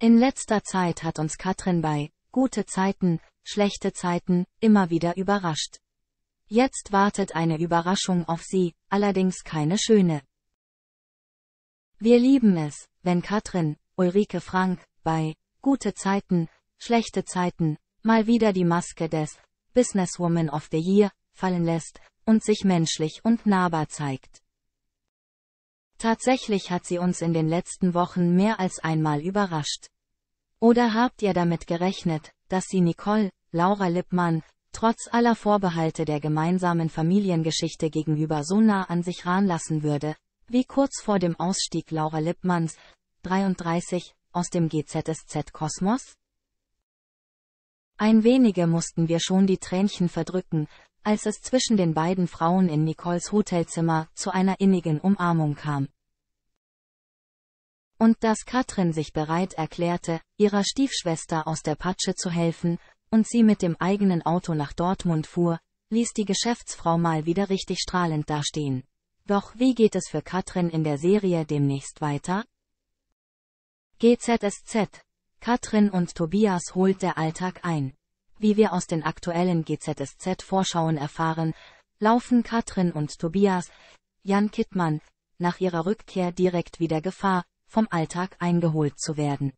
In letzter Zeit hat uns Katrin bei gute Zeiten, schlechte Zeiten immer wieder überrascht. Jetzt wartet eine Überraschung auf sie, allerdings keine schöne. Wir lieben es, wenn Katrin, Ulrike Frank, bei gute Zeiten, schlechte Zeiten, mal wieder die Maske des Businesswoman of the Year fallen lässt und sich menschlich und nahbar zeigt. Tatsächlich hat sie uns in den letzten Wochen mehr als einmal überrascht. Oder habt ihr damit gerechnet, dass sie Nicole, Laura Lippmann, trotz aller Vorbehalte der gemeinsamen Familiengeschichte gegenüber so nah an sich ranlassen würde, wie kurz vor dem Ausstieg Laura Lippmanns, 33, aus dem GZSZ Kosmos? Ein wenige mussten wir schon die Tränchen verdrücken, als es zwischen den beiden Frauen in Nicoles Hotelzimmer zu einer innigen Umarmung kam. Und dass Katrin sich bereit erklärte, ihrer Stiefschwester aus der Patsche zu helfen, und sie mit dem eigenen Auto nach Dortmund fuhr, ließ die Geschäftsfrau mal wieder richtig strahlend dastehen. Doch wie geht es für Katrin in der Serie demnächst weiter? GZSZ. Katrin und Tobias holt der Alltag ein. Wie wir aus den aktuellen GZSZ-Vorschauen erfahren, laufen Katrin und Tobias, Jan Kittmann, nach ihrer Rückkehr direkt wieder Gefahr, vom Alltag eingeholt zu werden.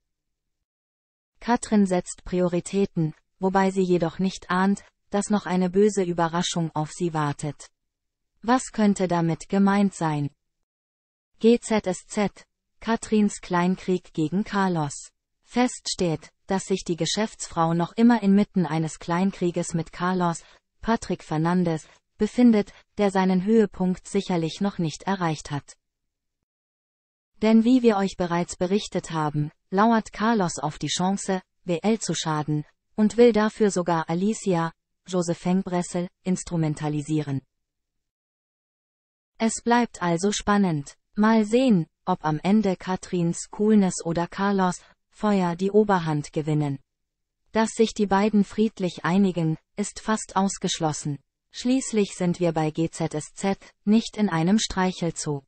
Katrin setzt Prioritäten, wobei sie jedoch nicht ahnt, dass noch eine böse Überraschung auf sie wartet. Was könnte damit gemeint sein? GZSZ Katrins Kleinkrieg gegen Carlos. Fest steht, dass sich die Geschäftsfrau noch immer inmitten eines Kleinkrieges mit Carlos, Patrick Fernandes, befindet, der seinen Höhepunkt sicherlich noch nicht erreicht hat. Denn wie wir euch bereits berichtet haben, lauert Carlos auf die Chance, WL zu schaden, und will dafür sogar Alicia, Josephine Bressel, instrumentalisieren. Es bleibt also spannend. Mal sehen, ob am Ende Katrins Coolness oder Carlos, Feuer die Oberhand gewinnen. Dass sich die beiden friedlich einigen, ist fast ausgeschlossen. Schließlich sind wir bei GZSZ, nicht in einem Streichelzug.